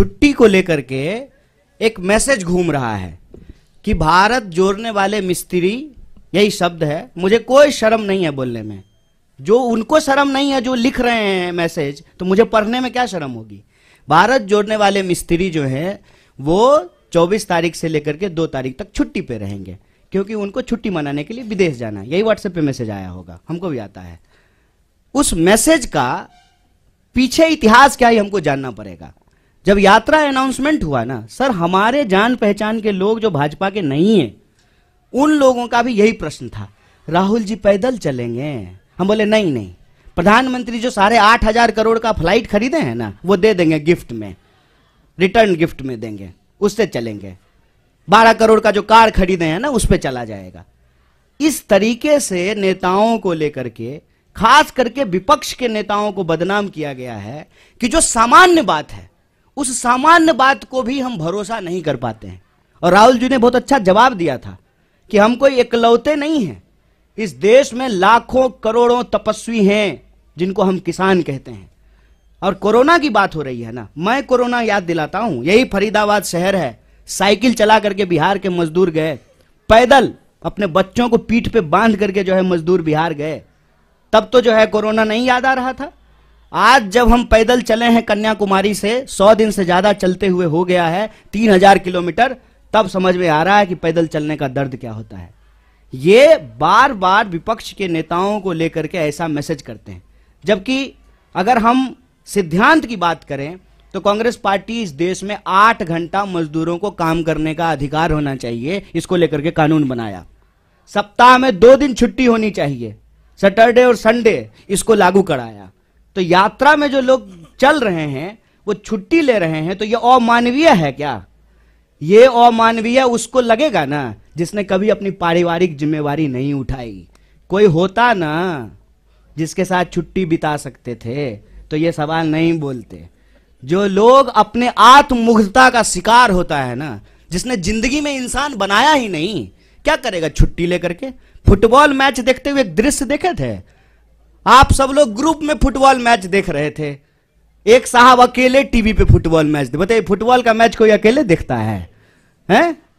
छुट्टी को लेकर के एक मैसेज घूम रहा है कि भारत जोड़ने वाले मिस्त्री यही शब्द है मुझे कोई शर्म नहीं है बोलने में जो उनको शर्म नहीं है जो लिख रहे हैं मैसेज तो मुझे पढ़ने में क्या शर्म होगी भारत जोड़ने वाले मिस्त्री जो हैं वो 24 तारीख से लेकर के 2 तारीख तक छुट्टी पे रहेंगे क्योंकि उनको छुट्टी मनाने के लिए विदेश जाना है यही व्हाट्सएप पे मैसेज आया होगा हमको भी आता है उस मैसेज का पीछे इतिहास क्या है हमको जानना पड़ेगा जब यात्रा अनाउंसमेंट हुआ ना सर हमारे जान पहचान के लोग जो भाजपा के नहीं है उन लोगों का भी यही प्रश्न था राहुल जी पैदल चलेंगे हम बोले नहीं नहीं प्रधानमंत्री जो साढ़े आठ हजार करोड़ का फ्लाइट खरीदे हैं ना वो दे देंगे गिफ्ट में रिटर्न गिफ्ट में देंगे उससे चलेंगे बारह करोड़ का जो कार खरीदे हैं ना उस पर चला जाएगा इस तरीके से नेताओं को लेकर के खास करके विपक्ष के नेताओं को बदनाम किया गया है कि जो सामान्य बात है उस सामान्य बात को भी हम भरोसा नहीं कर पाते हैं और राहुल जी ने बहुत अच्छा जवाब दिया था कि हम कोई इकलौते नहीं हैं इस देश में लाखों करोड़ों तपस्वी हैं जिनको हम किसान कहते हैं और कोरोना की बात हो रही है ना मैं कोरोना याद दिलाता हूं यही फरीदाबाद शहर है साइकिल चला करके बिहार के मजदूर गए पैदल अपने बच्चों को पीठ पे बांध करके जो है मजदूर बिहार गए तब तो जो है कोरोना नहीं याद आ रहा था आज जब हम पैदल चले हैं कन्याकुमारी से सौ दिन से ज्यादा चलते हुए हो गया है तीन हजार किलोमीटर तब समझ में आ रहा है कि पैदल चलने का दर्द क्या होता है ये बार बार विपक्ष के नेताओं को लेकर के ऐसा मैसेज करते हैं जबकि अगर हम सिद्धांत की बात करें तो कांग्रेस पार्टी इस देश में आठ घंटा मजदूरों को काम करने का अधिकार होना चाहिए इसको लेकर के कानून बनाया सप्ताह में दो दिन छुट्टी होनी चाहिए सैटरडे और संडे इसको लागू कराया तो यात्रा में जो लोग चल रहे हैं वो छुट्टी ले रहे हैं तो ये अमानवीय है क्या ये अमानवीय उसको लगेगा ना जिसने कभी अपनी पारिवारिक जिम्मेवारी नहीं उठाई कोई होता ना जिसके साथ छुट्टी बिता सकते थे तो ये सवाल नहीं बोलते जो लोग अपने आत्ममुग्धता का शिकार होता है ना जिसने जिंदगी में इंसान बनाया ही नहीं क्या करेगा छुट्टी लेकर के फुटबॉल मैच देखते हुए दृश्य देखे थे आप सब लोग ग्रुप में फुटबॉल मैच देख रहे थे एक साहब अकेले टीवी पे फुटबॉल मैच बताइए फुटबॉल का मैच कोई अकेले देखता है हैं